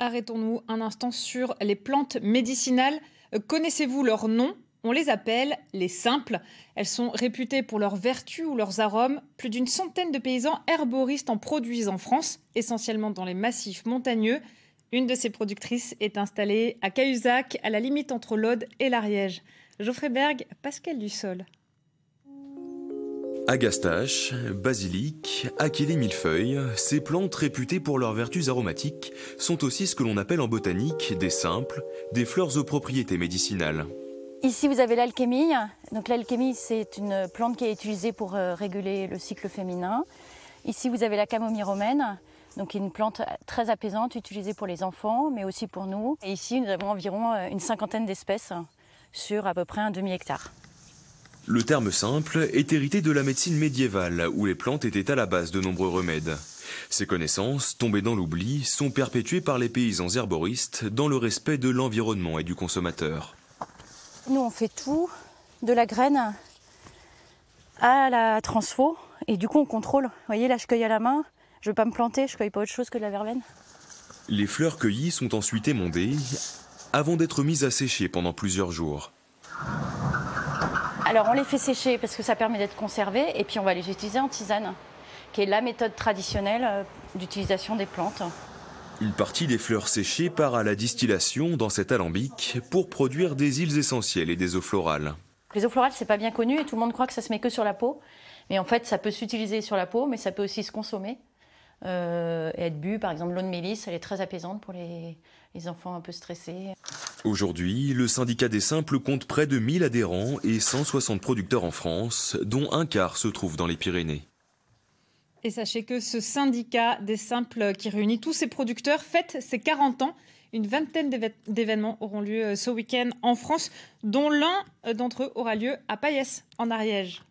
Arrêtons-nous un instant sur les plantes médicinales. Euh, connaissez-vous leur nom on les appelle les simples. Elles sont réputées pour leurs vertus ou leurs arômes. Plus d'une centaine de paysans herboristes en produisent en France, essentiellement dans les massifs montagneux. Une de ces productrices est installée à Cahuzac, à la limite entre l'Aude et l'Ariège. Geoffrey Berg, Pascal Dussol. Agastache, basilic, achillée millefeuille, ces plantes réputées pour leurs vertus aromatiques sont aussi ce que l'on appelle en botanique des simples, des fleurs aux propriétés médicinales. Ici, vous avez l'alchémie. Donc l'alchémie, c'est une plante qui est utilisée pour euh, réguler le cycle féminin. Ici, vous avez la camomille romaine, donc une plante très apaisante utilisée pour les enfants, mais aussi pour nous. Et ici, nous avons environ euh, une cinquantaine d'espèces sur à peu près un demi-hectare. Le terme simple est hérité de la médecine médiévale, où les plantes étaient à la base de nombreux remèdes. Ces connaissances, tombées dans l'oubli, sont perpétuées par les paysans herboristes dans le respect de l'environnement et du consommateur. Nous, on fait tout, de la graine à la transfo, et du coup, on contrôle. Vous voyez, là, je cueille à la main, je ne veux pas me planter, je cueille pas autre chose que de la verveine. Les fleurs cueillies sont ensuite émondées avant d'être mises à sécher pendant plusieurs jours. Alors, on les fait sécher parce que ça permet d'être conservé et puis on va les utiliser en tisane, qui est la méthode traditionnelle euh, d'utilisation des plantes. Une partie des fleurs séchées part à la distillation dans cet alambic pour produire des îles essentielles et des eaux florales. Les eaux florales, c'est pas bien connu et tout le monde croit que ça se met que sur la peau. Mais en fait, ça peut s'utiliser sur la peau, mais ça peut aussi se consommer. Euh, et être bu. Par exemple, l'eau de mélisse, elle est très apaisante pour les, les enfants un peu stressés. Aujourd'hui, le syndicat des simples compte près de 1000 adhérents et 160 producteurs en France, dont un quart se trouve dans les Pyrénées. Et sachez que ce syndicat des simples qui réunit tous ces producteurs fête ses 40 ans. Une vingtaine d'événements auront lieu euh, ce week-end en France, dont l'un euh, d'entre eux aura lieu à Payès, en Ariège.